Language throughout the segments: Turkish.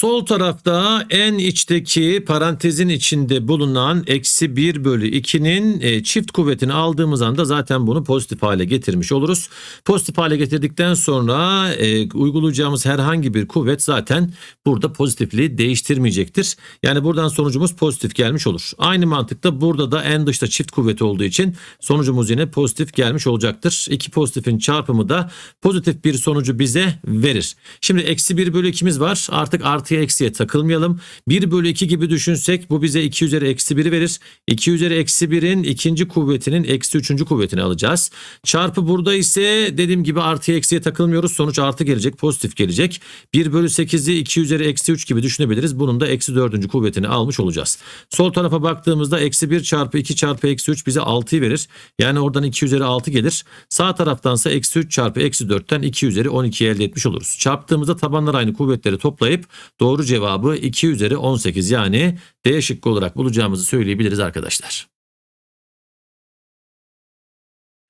Sol tarafta en içteki parantezin içinde bulunan eksi 1 bölü 2'nin e, çift kuvvetini aldığımız anda zaten bunu pozitif hale getirmiş oluruz. Pozitif hale getirdikten sonra e, uygulayacağımız herhangi bir kuvvet zaten burada pozitifliği değiştirmeyecektir. Yani buradan sonucumuz pozitif gelmiş olur. Aynı mantıkta burada da en dışta çift kuvvet olduğu için sonucumuz yine pozitif gelmiş olacaktır. İki pozitifin çarpımı da pozitif bir sonucu bize verir. Şimdi eksi 1 bölü 2'miz var artık artı artıya eksiye takılmayalım. 1 bölü 2 gibi düşünsek bu bize 2 üzeri eksi 1 verir. 2 üzeri eksi 1'in ikinci kuvvetinin eksi üçüncü kuvvetini alacağız. Çarpı burada ise dediğim gibi artıya eksiye takılmıyoruz. Sonuç artı gelecek pozitif gelecek. 1 bölü 8'i 2 üzeri eksi 3 gibi düşünebiliriz. Bunun da eksi 4. kuvvetini almış olacağız. Sol tarafa baktığımızda eksi 1 çarpı 2 çarpı eksi 3 bize 6'yı verir. Yani oradan 2 üzeri 6 gelir. Sağ taraftansa eksi 3 çarpı eksi 4'ten 2 üzeri 12'yi elde etmiş oluruz. Çarptığımızda tabanlar aynı kuvvetleri toplayıp Doğru cevabı 2 üzeri 18 yani D şıkkı olarak bulacağımızı söyleyebiliriz arkadaşlar.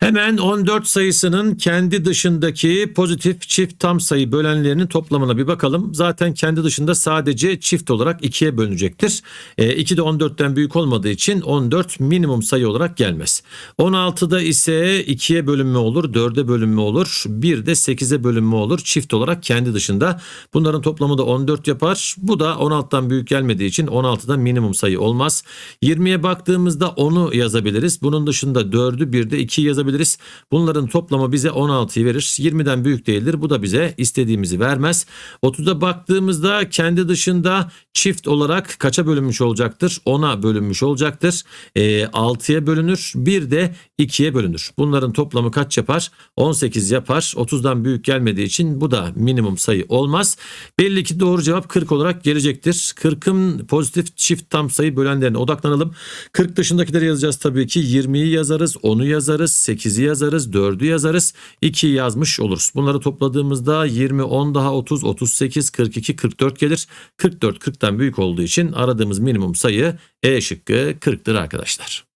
Hemen 14 sayısının kendi dışındaki pozitif çift tam sayı bölenlerinin toplamına bir bakalım. Zaten kendi dışında sadece çift olarak 2'ye bölünecektir. E, 2 de 14'ten büyük olmadığı için 14 minimum sayı olarak gelmez. 16'da ise 2'ye bölünme olur, 4'e bölünme olur, 1 de 8'e bölünme olur. Çift olarak kendi dışında. Bunların toplamı da 14 yapar. Bu da 16'dan büyük gelmediği için 16'da minimum sayı olmaz. 20'ye baktığımızda 10'u yazabiliriz. Bunun dışında 4'ü 1'de 2 yazabiliriz alabiliriz. Bunların toplamı bize 16'yı verir. 20'den büyük değildir. Bu da bize istediğimizi vermez. 30'a baktığımızda kendi dışında çift olarak kaça bölünmüş olacaktır? 10'a bölünmüş olacaktır. E, ee, 6'ya bölünür. Bir de 2'ye bölünür. Bunların toplamı kaç yapar? 18 yapar. 30'dan büyük gelmediği için bu da minimum sayı olmaz. Belli ki doğru cevap 40 olarak gelecektir. 40'ın pozitif çift tam sayı bölenlerine odaklanalım. 40 dışındakileri yazacağız tabii ki. 20'yi yazarız, 10'u yazarız, 8 8'i yazarız, 4'ü yazarız, 2 yazmış oluruz. Bunları topladığımızda 20, 10 daha 30, 38, 42, 44 gelir. 44 40'tan büyük olduğu için aradığımız minimum sayı E şıkkı 40'tır arkadaşlar.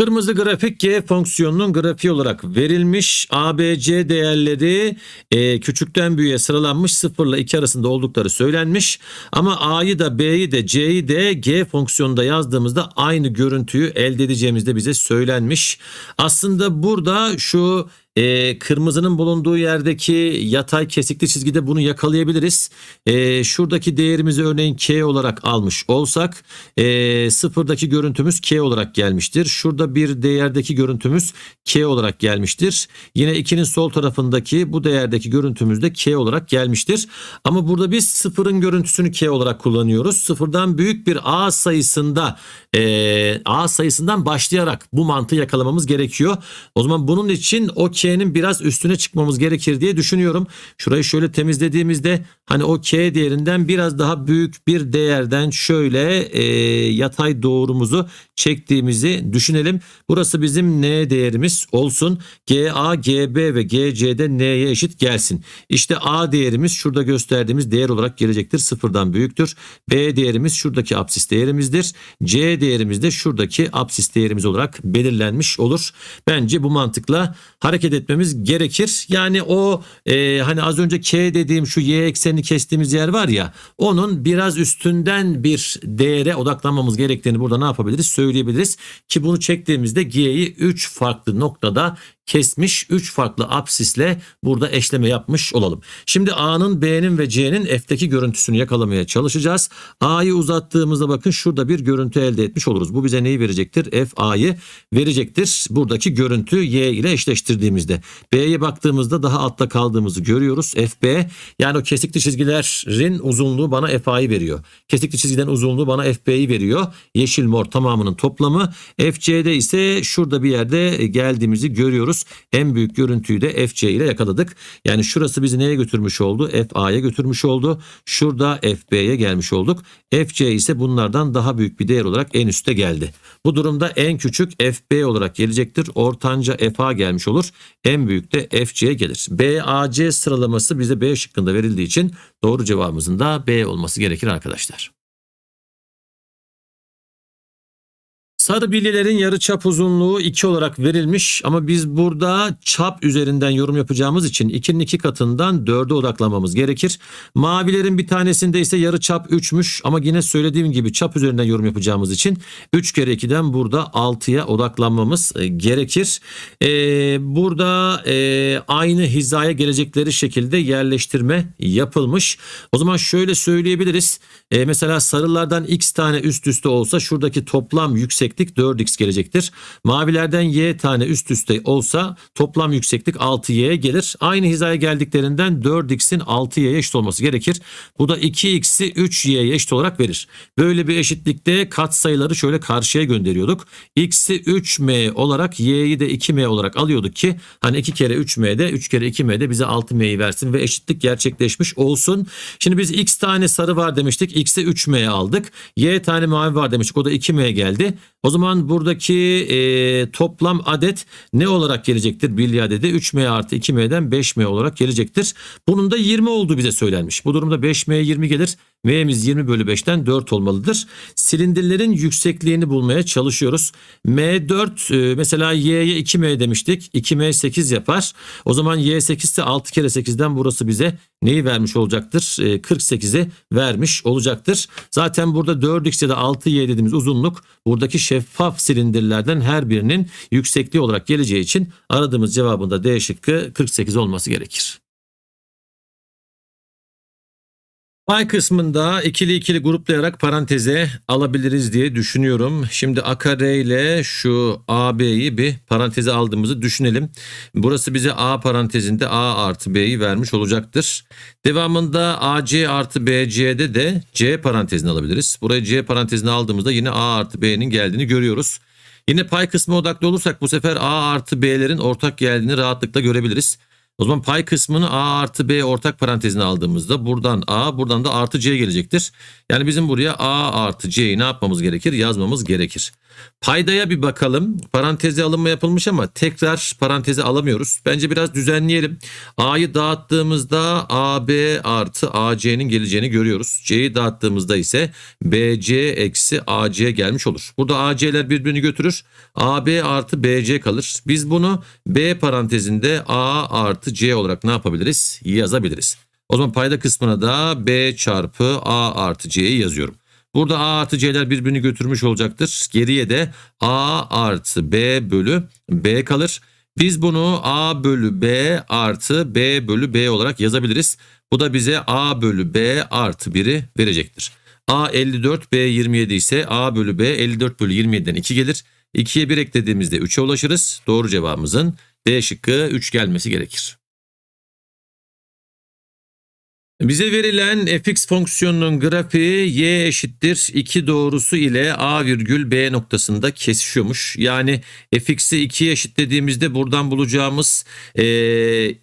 Kırmızı grafik G fonksiyonunun grafiği olarak verilmiş. ABC değerleri e, küçükten büyüğe sıralanmış 0 ile 2 arasında oldukları söylenmiş. Ama A'yı da B'yi de C'yi de G fonksiyonunda yazdığımızda aynı görüntüyü elde edeceğimizde bize söylenmiş. Aslında burada şu e, kırmızının bulunduğu yerdeki yatay kesikli çizgide bunu yakalayabiliriz. E, şuradaki değerimizi örneğin K olarak almış olsak e, sıfırdaki görüntümüz K olarak gelmiştir. Şurada bir değerdeki görüntümüz K olarak gelmiştir. Yine 2'nin sol tarafındaki bu değerdeki görüntümüz de K olarak gelmiştir. Ama burada biz sıfırın görüntüsünü K olarak kullanıyoruz. Sıfırdan büyük bir A sayısında e, A sayısından başlayarak bu mantığı yakalamamız gerekiyor. O zaman bunun için o K K'nin biraz üstüne çıkmamız gerekir diye düşünüyorum. Şurayı şöyle temizlediğimizde hani o K değerinden biraz daha büyük bir değerden şöyle e, yatay doğrumuzu çektiğimizi düşünelim. Burası bizim N değerimiz olsun. GA, GB ve GC'de N'ye eşit gelsin. İşte A değerimiz şurada gösterdiğimiz değer olarak gelecektir. Sıfırdan büyüktür. B değerimiz şuradaki apsis değerimizdir. C değerimiz de şuradaki apsis değerimiz olarak belirlenmiş olur. Bence bu mantıkla hareket etmemiz gerekir. Yani o e, hani az önce K dediğim şu Y eksenini kestiğimiz yer var ya onun biraz üstünden bir değere odaklanmamız gerektiğini burada ne yapabiliriz? Söyle söyleyebiliriz ki bunu çektiğimizde G'yi 3 farklı noktada kesmiş 3 farklı absisle burada eşleme yapmış olalım. Şimdi A'nın B'nin ve C'nin F'teki görüntüsünü yakalamaya çalışacağız. A'yı uzattığımızda bakın şurada bir görüntü elde etmiş oluruz. Bu bize neyi verecektir? F A'yı verecektir. Buradaki görüntü Y ile eşleştirdiğimizde. B'ye baktığımızda daha altta kaldığımızı görüyoruz. F B yani o kesikli çizgilerin uzunluğu bana F A'yı veriyor. Kesikli çizgilerin uzunluğu bana F B'yi veriyor. Yeşil mor tamamının toplamı. F C'de ise şurada bir yerde geldiğimizi görüyoruz görüyoruz. En büyük görüntüyü de FC ile yakaladık. Yani şurası bizi neye götürmüş oldu? FA'ya götürmüş oldu. Şurada FB'ye gelmiş olduk. FC ise bunlardan daha büyük bir değer olarak en üste geldi. Bu durumda en küçük FB olarak gelecektir. Ortanca FA gelmiş olur. En büyük de FC'ye gelir. BAC sıralaması bize B şıkkında verildiği için doğru cevabımızın da B olması gerekir arkadaşlar. Sarı bililerin yarı çap uzunluğu 2 olarak verilmiş ama biz burada çap üzerinden yorum yapacağımız için 2'nin 2 katından 4'e odaklanmamız gerekir. Mavilerin bir tanesinde ise yarı çap 3'müş ama yine söylediğim gibi çap üzerinden yorum yapacağımız için 3 kere 2'den burada 6'ya odaklanmamız e, gerekir. Ee, burada e, aynı hizaya gelecekleri şekilde yerleştirme yapılmış. O zaman şöyle söyleyebiliriz. Ee, mesela sarılardan x tane üst üste olsa şuradaki toplam yüksek yükseklik 4x gelecektir. Mavilerden y tane üst üste olsa toplam yükseklik 6y'ye gelir. Aynı hizaya geldiklerinden 4x'in 6y'ye eşit olması gerekir. Bu da 2x'i 3y'ye eşit olarak verir. Böyle bir eşitlikte katsayıları şöyle karşıya gönderiyorduk. x'i 3m olarak y'yi de 2m olarak alıyorduk ki hani 2 kere 3m'de 3 kere 2m'de bize 6m'yi versin ve eşitlik gerçekleşmiş olsun. Şimdi biz x tane sarı var demiştik. x'i 3m aldık. y tane mavi var demiştik. O da 2m geldi. O zaman buradaki e, toplam adet ne olarak gelecektir? Birliği dedi. 3M artı 2M'den 5M olarak gelecektir. Bunun da 20 olduğu bize söylenmiş. Bu durumda 5M 20 gelir. M'miz 20 bölü 5'ten 4 olmalıdır. Silindirlerin yüksekliğini bulmaya çalışıyoruz. M4 e, mesela Y'ye 2M demiştik. 2M 8 yapar. O zaman Y 8 ise 6 kere 8'den burası bize neyi vermiş olacaktır? 48'i e, vermiş olacaktır. Zaten burada 4x ya da 6y dediğimiz uzunluk buradaki şeffaf silindirlerden her birinin yüksekliği olarak geleceği için aradığımız cevabında D şıkkı 48 olması gerekir. Pay kısmında ikili ikili gruplayarak paranteze alabiliriz diye düşünüyorum. Şimdi A kare ile şu AB'yi bir paranteze aldığımızı düşünelim. Burası bize A parantezinde A artı B'yi vermiş olacaktır. Devamında AC artı BC'de de C parantezini alabiliriz. Buraya C parantezini aldığımızda yine A artı B'nin geldiğini görüyoruz. Yine pay kısmı odaklı olursak bu sefer A artı B'lerin ortak geldiğini rahatlıkla görebiliriz. O zaman pay kısmını a artı b ortak parantezine aldığımızda buradan a buradan da artı c gelecektir. Yani bizim buraya a artı c'yi ne yapmamız gerekir? Yazmamız gerekir. Paydaya bir bakalım. Paranteze alınma yapılmış ama tekrar paranteze alamıyoruz. Bence biraz düzenleyelim. A'yı dağıttığımızda AB artı AC'nin geleceğini görüyoruz. C'yi dağıttığımızda ise BC eksi AC gelmiş olur. Burada AC'ler birbirini götürür. AB artı BC kalır. Biz bunu B parantezinde A artı artı C olarak ne yapabiliriz? Yazabiliriz. O zaman payda kısmına da B çarpı A artı C'yi yazıyorum. Burada A artı C'ler birbirini götürmüş olacaktır. Geriye de A artı B bölü B kalır. Biz bunu A bölü B artı B bölü B olarak yazabiliriz. Bu da bize A bölü B artı 1'i verecektir. A 54 B 27 ise A bölü B 54 bölü 27'den 2 gelir. 2'ye 1 eklediğimizde 3'e ulaşırız. Doğru cevabımızın D şıkkı 3 gelmesi gerekir. Bize verilen fx fonksiyonunun grafiği y eşittir 2 doğrusu ile a virgül b noktasında kesişiyormuş. Yani fx'i 2'ye eşitlediğimizde buradan bulacağımız e,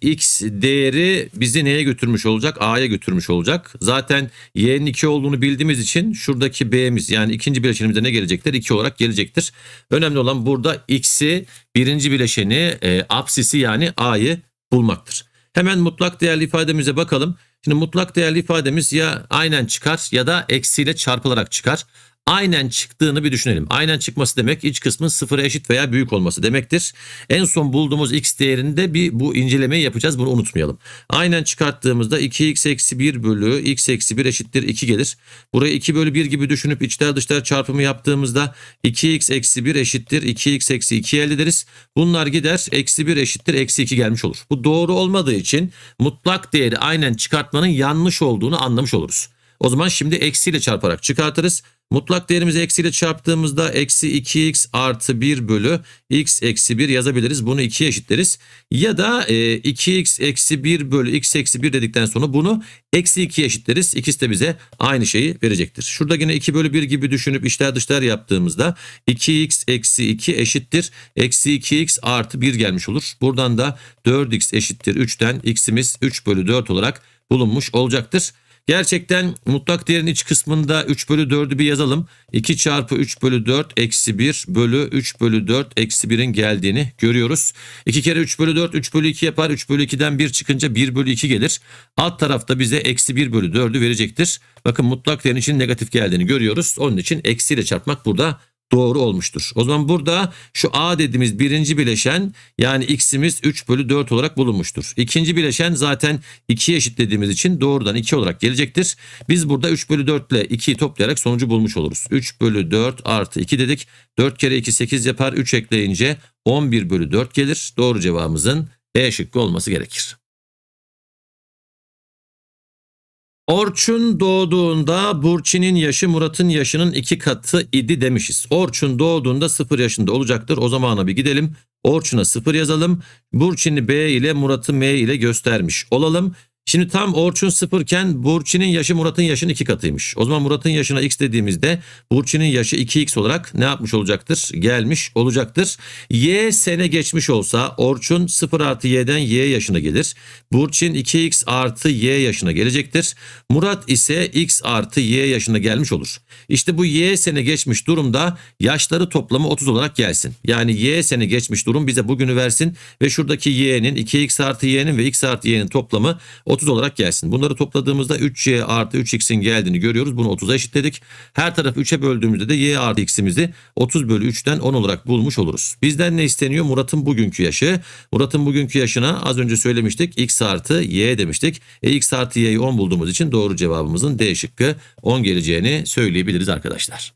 x değeri bizi neye götürmüş olacak? a'ya götürmüş olacak. Zaten y'nin 2 olduğunu bildiğimiz için şuradaki b'miz yani ikinci bileşenimizde ne gelecektir? 2 olarak gelecektir. Önemli olan burada x'i birinci bileşeni e, apsisi yani a'yı bulmaktır. Hemen mutlak değerli ifademize bakalım. Şimdi mutlak değerli ifademiz ya aynen çıkar ya da eksiyle çarpılarak çıkar aynen çıktığını bir düşünelim. Aynen çıkması demek iç kısmın sıfıra eşit veya büyük olması demektir. En son bulduğumuz x değerinde bir bu incelemeyi yapacağız bunu unutmayalım. Aynen çıkarttığımızda 2x eksi 1 bölü x eksi 1 eşittir 2 gelir. Burayı 2 bölü 1 gibi düşünüp içler dışlar çarpımı yaptığımızda 2x eksi 1 eşittir 2x eksi 2 elde ederiz. Bunlar gider eksi 1 eşittir eksi 2 gelmiş olur. Bu doğru olmadığı için mutlak değeri aynen çıkartmanın yanlış olduğunu anlamış oluruz. O zaman şimdi eksiyle çarparak çıkartırız. Mutlak değerimizi eksiyle çarptığımızda eksi 2x artı 1 bölü x eksi 1 yazabiliriz. Bunu 2'ye eşitleriz. Ya da e, 2x eksi 1 bölü x eksi 1 dedikten sonra bunu eksi 2'ye eşitleriz. İkisi de bize aynı şeyi verecektir. Şurada yine 2 bölü 1 gibi düşünüp işler dışlar yaptığımızda 2x eksi 2 eşittir. Eksi 2x artı 1 gelmiş olur. Buradan da 4x eşittir 3'ten x'imiz 3 bölü 4 olarak bulunmuş olacaktır. Gerçekten mutlak değerin iç kısmında 3 bölü 4'ü bir yazalım. 2 çarpı 3 bölü 4 eksi 1 bölü 3 bölü 4 eksi 1'in geldiğini görüyoruz. 2 kere 3 bölü 4 3 bölü 2 yapar. 3 bölü 2'den 1 çıkınca 1 bölü 2 gelir. Alt tarafta bize eksi 1 bölü 4'ü verecektir. Bakın mutlak değerin için negatif geldiğini görüyoruz. Onun için eksiyle çarpmak burada doğru olmuştur. O zaman burada şu A dediğimiz birinci bileşen yani x'imiz 3 bölü 4 olarak bulunmuştur. İkinci bileşen zaten 2'ye eşitlediğimiz için doğrudan 2 olarak gelecektir. Biz burada 3 bölü 4 ile 2'yi toplayarak sonucu bulmuş oluruz. 3 bölü 4 artı 2 dedik. 4 kere 2 8 yapar. 3 ekleyince 11 bölü 4 gelir. Doğru cevabımızın E şıkkı olması gerekir. Orçun doğduğunda Burçin'in yaşı Murat'ın yaşının iki katı idi demişiz. Orçun doğduğunda sıfır yaşında olacaktır. O zamana bir gidelim. Orçun'a sıfır yazalım. Burçin'i B ile Murat'ı M ile göstermiş olalım. Şimdi tam Orçun sıfırken Burçin'in yaşı Murat'ın yaşının iki katıymış. O zaman Murat'ın yaşına x dediğimizde Burçin'in yaşı 2x olarak ne yapmış olacaktır? Gelmiş olacaktır. Y sene geçmiş olsa Orçun 0 artı y'den y yaşına gelir. Burçin 2x artı y yaşına gelecektir. Murat ise x artı y yaşına gelmiş olur. İşte bu y sene geçmiş durumda yaşları toplamı 30 olarak gelsin. Yani y sene geçmiş durum bize bugünü versin ve şuradaki y'nin 2x artı y'nin ve x artı y'nin toplamı 30 olarak gelsin. Bunları topladığımızda 3y artı 3x'in geldiğini görüyoruz. Bunu 30'a eşitledik. Her tarafı 3'e böldüğümüzde de y artı x'imizi 30 bölü 3'ten 10 olarak bulmuş oluruz. Bizden ne isteniyor? Murat'ın bugünkü yaşı. Murat'ın bugünkü yaşına az önce söylemiştik. x artı y demiştik. E x artı y'yi 10 bulduğumuz için doğru cevabımızın D şıkkı 10 geleceğini söyleyebiliriz arkadaşlar.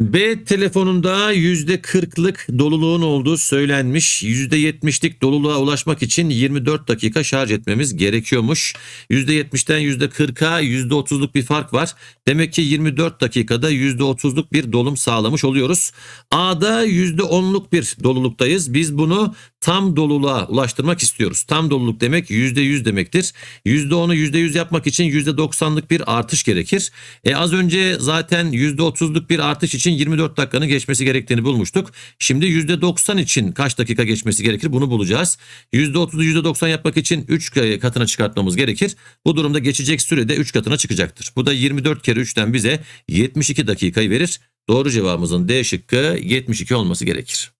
B telefonunda %40'lık doluluğun olduğu söylenmiş. %70'lik doluluğa ulaşmak için 24 dakika şarj etmemiz gerekiyormuş. %70'den %40'a %30'luk bir fark var. Demek ki 24 dakikada %30'luk bir dolum sağlamış oluyoruz. A'da %10'luk bir doluluktayız. Biz bunu tam doluluğa ulaştırmak istiyoruz. Tam doluluk demek %100 demektir. %10'u %100 yapmak için %90'lık bir artış gerekir. E az önce zaten %30'luk bir artış için için 24 dakikanın geçmesi gerektiğini bulmuştuk. Şimdi %90 için kaç dakika geçmesi gerekir bunu bulacağız. %30'u %90 yapmak için 3 katına çıkartmamız gerekir. Bu durumda geçecek sürede 3 katına çıkacaktır. Bu da 24 kere 3'ten bize 72 dakikayı verir. Doğru cevabımızın D şıkkı 72 olması gerekir.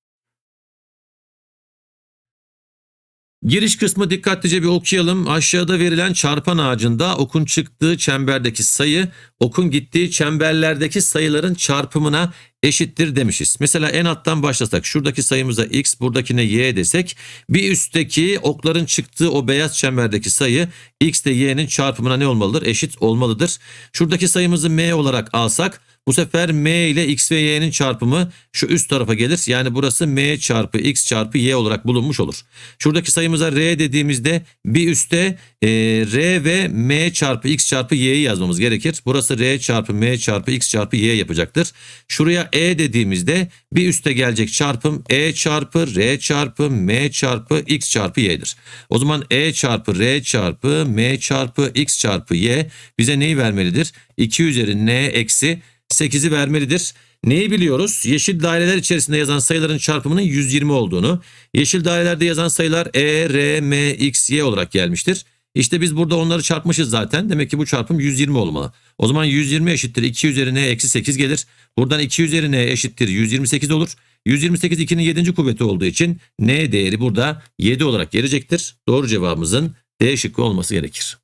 Giriş kısmı dikkatlice bir okuyalım. Aşağıda verilen çarpan ağacında okun çıktığı çemberdeki sayı, okun gittiği çemberlerdeki sayıların çarpımına eşittir demişiz. Mesela en alttan başlasak şuradaki sayımıza x buradakine y desek bir üstteki okların çıktığı o beyaz çemberdeki sayı x ile y'nin çarpımına ne olmalıdır? Eşit olmalıdır. Şuradaki sayımızı m olarak alsak bu sefer m ile x ve y'nin çarpımı şu üst tarafa gelir. Yani burası m çarpı x çarpı y olarak bulunmuş olur. Şuradaki sayımıza r dediğimizde bir üstte e, r ve m çarpı x çarpı y'yi yazmamız gerekir. Burası r çarpı m çarpı x çarpı y yapacaktır. Şuraya e dediğimizde bir üste gelecek çarpım E çarpı R çarpı M çarpı X çarpı Y'dir. O zaman E çarpı R çarpı M çarpı X çarpı Y bize neyi vermelidir? 2 üzeri N eksi 8'i vermelidir. Neyi biliyoruz? Yeşil daireler içerisinde yazan sayıların çarpımının 120 olduğunu. Yeşil dairelerde yazan sayılar E, R, M, X, Y olarak gelmiştir. İşte biz burada onları çarpmışız zaten. Demek ki bu çarpım 120 olmalı. O zaman 120 eşittir 2 üzeri n eksi 8 gelir. Buradan 2 üzeri n eşittir 128 olur. 128 2'nin 7. kuvveti olduğu için n değeri burada 7 olarak gelecektir. Doğru cevabımızın D şıkkı olması gerekir.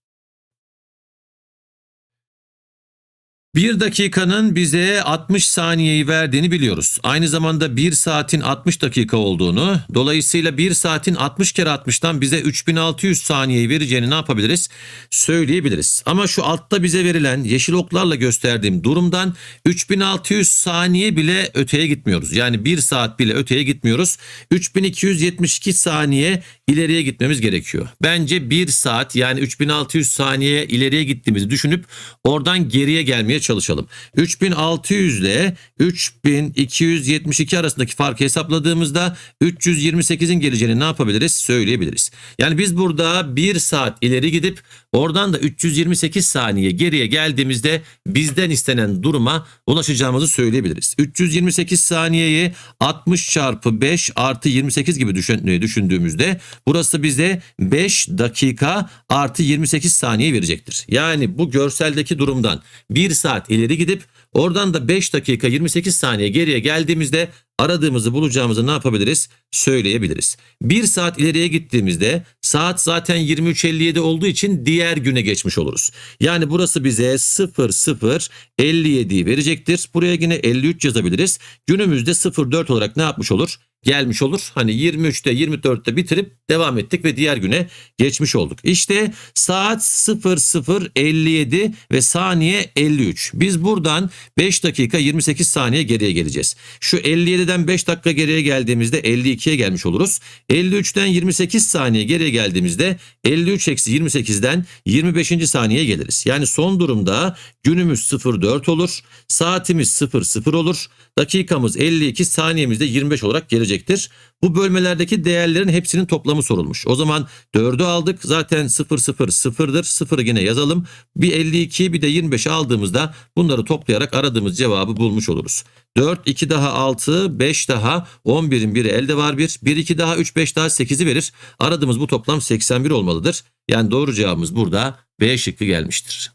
Bir dakikanın bize 60 saniyeyi verdiğini biliyoruz. Aynı zamanda bir saatin 60 dakika olduğunu, dolayısıyla bir saatin 60 kere 60'tan bize 3600 saniyeyi vereceğini ne yapabiliriz? Söyleyebiliriz. Ama şu altta bize verilen yeşil oklarla gösterdiğim durumdan 3600 saniye bile öteye gitmiyoruz. Yani bir saat bile öteye gitmiyoruz. 3272 saniye ileriye gitmemiz gerekiyor. Bence 1 saat yani 3600 saniye ileriye gittiğimizi düşünüp oradan geriye gelmeye çalışalım. 3600 ile 3272 arasındaki farkı hesapladığımızda 328'in geleceğini ne yapabiliriz söyleyebiliriz. Yani biz burada 1 saat ileri gidip oradan da 328 saniye geriye geldiğimizde bizden istenen duruma ulaşacağımızı söyleyebiliriz. 328 saniyeyi 60 çarpı 5 artı 28 gibi düşündüğümüzde Burası bize 5 dakika artı 28 saniye verecektir. Yani bu görseldeki durumdan 1 saat ileri gidip oradan da 5 dakika 28 saniye geriye geldiğimizde aradığımızı bulacağımızı ne yapabiliriz? Söyleyebiliriz. 1 saat ileriye gittiğimizde saat zaten 23.57 olduğu için diğer güne geçmiş oluruz. Yani burası bize 00.57'yi verecektir. Buraya yine 53 yazabiliriz. Günümüzde 04 olarak ne yapmış olur? Gelmiş olur. Hani 23'te 24'te bitirip devam ettik ve diğer güne geçmiş olduk. İşte saat 00.57 ve saniye 53. Biz buradan 5 dakika 28 saniye geriye geleceğiz. Şu 57'den 5 dakika geriye geldiğimizde 52'ye gelmiş oluruz. 53'ten 28 saniye geriye geldiğimizde 53 eksi 28'den 25. saniye geliriz. Yani son durumda günümüz 04 olur. Saatimiz 00 olur. Dakikamız 52 saniyemiz de 25 olarak gelecektir. Bu bölmelerdeki değerlerin hepsinin toplamı sorulmuş. O zaman 4'ü aldık. Zaten 0 0 0'dır. 0'ı yine yazalım. Bir 52 bir de 25 aldığımızda bunları toplayarak aradığımız cevabı bulmuş oluruz. 4 2 daha 6 5 daha 11'in biri elde var 1. 1 2 daha 3 5 daha 8'i verir. Aradığımız bu toplam 81 olmalıdır. Yani doğru cevabımız burada B şıkkı gelmiştir.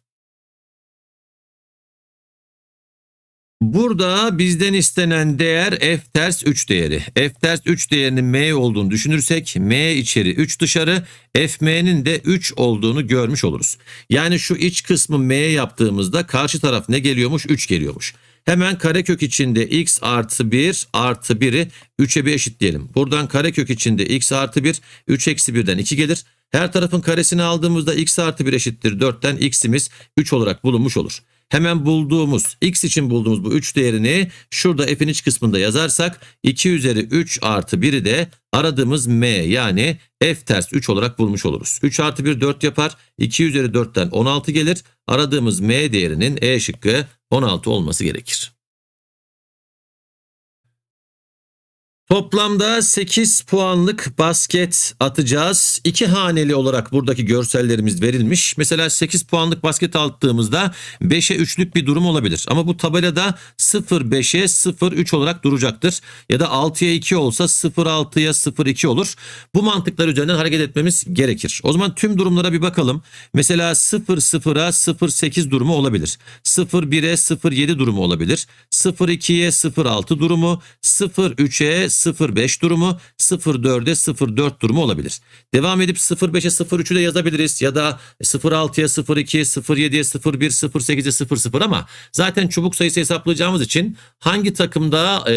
Burada bizden istenen değer f ters 3 değeri. f ters 3 değerinin m olduğunu düşünürsek m içeri 3 dışarı fm'nin de 3 olduğunu görmüş oluruz. Yani şu iç kısmı m yaptığımızda karşı taraf ne geliyormuş? 3 geliyormuş. Hemen karekök içinde x artı 1 artı 1'i 3'e bir eşit diyelim. Buradan karekök içinde x artı 1 3 eksi 1'den 2 gelir. Her tarafın karesini aldığımızda x artı 1 eşittir 4'ten x'imiz 3 olarak bulunmuş olur hemen bulduğumuz x için bulduğumuz bu 3 değerini şurada f'in iç kısmında yazarsak 2 üzeri 3 artı 1'i de aradığımız m yani f ters 3 olarak bulmuş oluruz. 3 artı 1 4 yapar 2 üzeri 4'ten 16 gelir aradığımız m değerinin e şıkkı 16 olması gerekir. Toplamda 8 puanlık basket atacağız. İki haneli olarak buradaki görsellerimiz verilmiş. Mesela 8 puanlık basket attığımızda 5'e 3'lük bir durum olabilir. Ama bu tabelada 0-5'e 0-3 olarak duracaktır. Ya da 6'ya 2 olsa 0-6'ya 0-2 olur. Bu mantıklar üzerinden hareket etmemiz gerekir. O zaman tüm durumlara bir bakalım. Mesela 0-0'a 0-8 durumu olabilir. 0-1'e 0-7 durumu olabilir. 0-2'ye 0-6 durumu. 0-3'e 0.5 durumu 0.4'e 0.4 durumu olabilir. Devam edip 0.5'e 0.3'ü de yazabiliriz ya da 0.6'ya 0.2, 0.7'ye 0.1, 0.8'e 0.0 ama zaten çubuk sayısı hesaplayacağımız için hangi takımda e,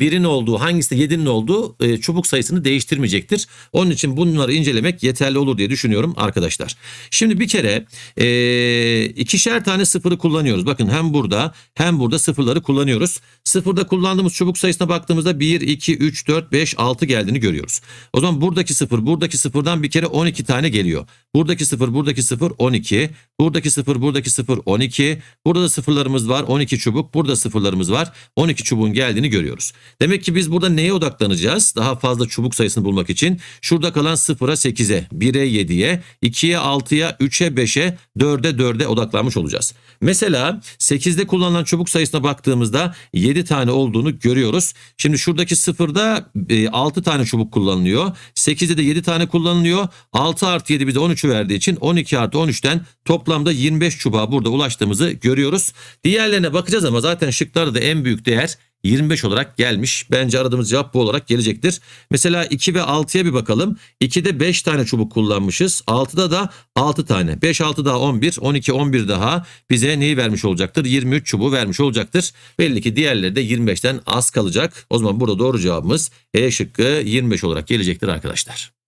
birin olduğu hangisi yedinin olduğu e, çubuk sayısını değiştirmeyecektir. Onun için bunları incelemek yeterli olur diye düşünüyorum arkadaşlar. Şimdi bir kere e, ikişer tane sıfırı kullanıyoruz. Bakın hem burada hem burada sıfırları kullanıyoruz. Sıfırda kullandığımız çubuk sayısına baktığımızda 1, 2, 2, 3, 4, 5, 6 geldiğini görüyoruz. O zaman buradaki 0, buradaki 0'dan bir kere 12 tane geliyor. Buradaki 0, buradaki 0, 12. Buradaki 0, buradaki 0, 12. Burada da sıfırlarımız var. 12 çubuk. Burada sıfırlarımız var. 12 çubuğun geldiğini görüyoruz. Demek ki biz burada neye odaklanacağız? Daha fazla çubuk sayısını bulmak için. Şurada kalan 0'a 8'e, 1'e 7'ye, 2'ye 6'ya, 3'e 5'e, 4'e 4'e odaklanmış olacağız. Mesela 8'de kullanılan çubuk sayısına baktığımızda 7 tane olduğunu görüyoruz. Şimdi şuradaki 0'da 6 e, tane çubuk kullanılıyor. 8'de de 7 tane kullanılıyor. 6 artı 7 bize 13 ölçü verdiği için 12 artı 13'ten toplamda 25 çubuğa burada ulaştığımızı görüyoruz. Diğerlerine bakacağız ama zaten şıklarda da en büyük değer 25 olarak gelmiş. Bence aradığımız cevap bu olarak gelecektir. Mesela 2 ve 6'ya bir bakalım. 2'de 5 tane çubuk kullanmışız. 6'da da 6 tane. 5 6 daha 11, 12 11 daha bize neyi vermiş olacaktır? 23 çubuğu vermiş olacaktır. Belli ki diğerleri de 25'ten az kalacak. O zaman burada doğru cevabımız E şıkkı 25 olarak gelecektir arkadaşlar.